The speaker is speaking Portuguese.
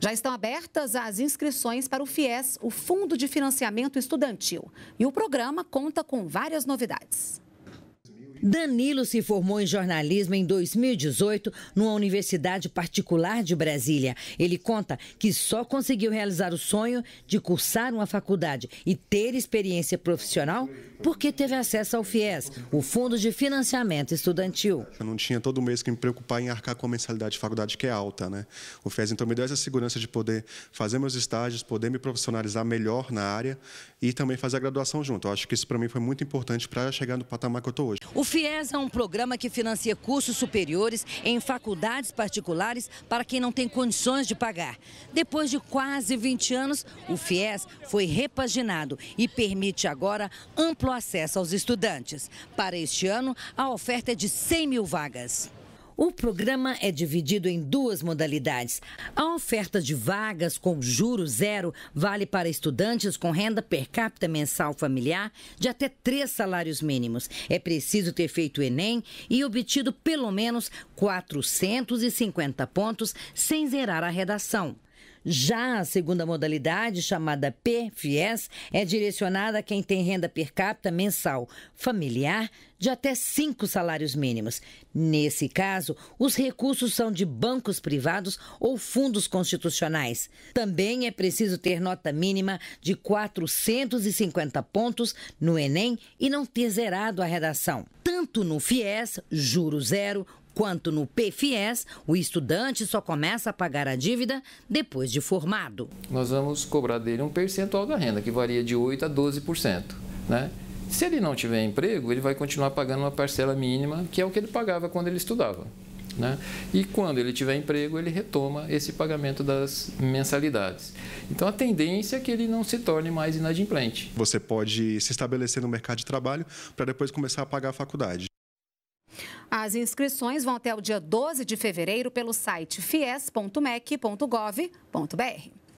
Já estão abertas as inscrições para o FIES, o Fundo de Financiamento Estudantil. E o programa conta com várias novidades. Danilo se formou em jornalismo em 2018 numa universidade particular de Brasília. Ele conta que só conseguiu realizar o sonho de cursar uma faculdade e ter experiência profissional porque teve acesso ao FIES, o Fundo de Financiamento Estudantil. Eu não tinha todo mês que me preocupar em arcar com a mensalidade de faculdade que é alta, né? O FIES então me deu essa segurança de poder fazer meus estágios, poder me profissionalizar melhor na área e também fazer a graduação junto. Eu acho que isso para mim foi muito importante para chegar no patamar que eu estou hoje. O FIES é um programa que financia cursos superiores em faculdades particulares para quem não tem condições de pagar. Depois de quase 20 anos, o FIES foi repaginado e permite agora amplo acesso aos estudantes. Para este ano, a oferta é de 100 mil vagas. O programa é dividido em duas modalidades. A oferta de vagas com juro zero vale para estudantes com renda per capita mensal familiar de até três salários mínimos. É preciso ter feito o Enem e obtido pelo menos 450 pontos sem zerar a redação. Já a segunda modalidade, chamada PFIES, é direcionada a quem tem renda per capita mensal familiar de até cinco salários mínimos. Nesse caso, os recursos são de bancos privados ou fundos constitucionais. Também é preciso ter nota mínima de 450 pontos no Enem e não ter zerado a redação. Tanto no FIES, juro zero, Quanto no PFIES, o estudante só começa a pagar a dívida depois de formado. Nós vamos cobrar dele um percentual da renda, que varia de 8% a 12%. Né? Se ele não tiver emprego, ele vai continuar pagando uma parcela mínima, que é o que ele pagava quando ele estudava. Né? E quando ele tiver emprego, ele retoma esse pagamento das mensalidades. Então a tendência é que ele não se torne mais inadimplente. Você pode se estabelecer no mercado de trabalho para depois começar a pagar a faculdade. As inscrições vão até o dia 12 de fevereiro pelo site fies.mec.gov.br.